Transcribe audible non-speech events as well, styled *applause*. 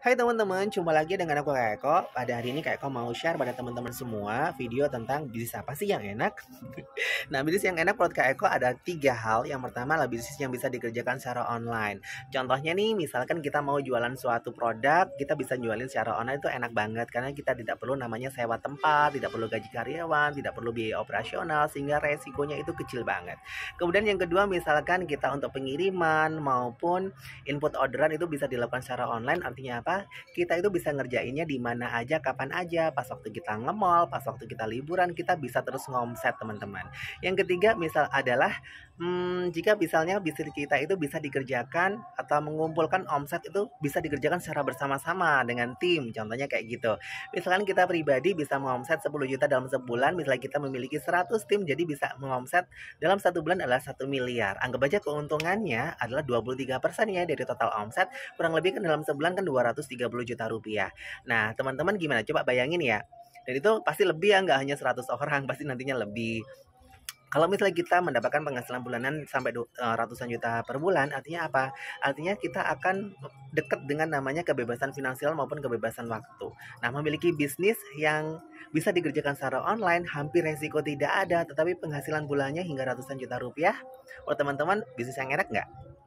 Hai teman-teman, jumpa lagi dengan aku Kak Eko. Pada hari ini Kak Eko mau share pada teman-teman semua video tentang bisnis apa sih yang enak. *laughs* nah, bisnis yang enak menurut Kak Eko ada tiga hal. Yang pertama adalah bisnis yang bisa dikerjakan secara online. Contohnya nih, misalkan kita mau jualan suatu produk, kita bisa jualin secara online itu enak banget karena kita tidak perlu namanya sewa tempat, tidak perlu gaji karyawan, tidak perlu biaya operasional sehingga resikonya itu kecil banget. Kemudian yang kedua misalkan kita untuk pengiriman maupun input orderan itu bisa dilakukan secara online artinya apa? apa kita itu bisa ngerjainnya di mana aja, kapan aja, pas waktu kita ngemol, pas waktu kita liburan, kita bisa terus ngomset teman-teman. Yang ketiga misal adalah hmm, jika misalnya bisnis kita itu bisa dikerjakan atau mengumpulkan omset itu bisa dikerjakan secara bersama-sama dengan tim contohnya kayak gitu misalkan kita pribadi bisa mengomset 10 juta dalam sebulan misalnya kita memiliki 100 tim jadi bisa mengomset dalam satu bulan adalah 1 miliar anggap aja keuntungannya adalah 23% ya dari total omset kurang lebih kan dalam sebulan kan 230 juta rupiah nah teman-teman gimana coba bayangin ya dan itu pasti lebih ya nggak hanya 100 orang *laughs* pasti nantinya lebih kalau misalnya kita mendapatkan penghasilan bulanan sampai eh, ratusan juta per bulan, artinya apa? Artinya kita akan dekat dengan namanya kebebasan finansial maupun kebebasan waktu. Nah, memiliki bisnis yang bisa dikerjakan secara online hampir resiko tidak ada, tetapi penghasilan bulannya hingga ratusan juta rupiah. Oh, teman-teman, bisnis yang enak nggak?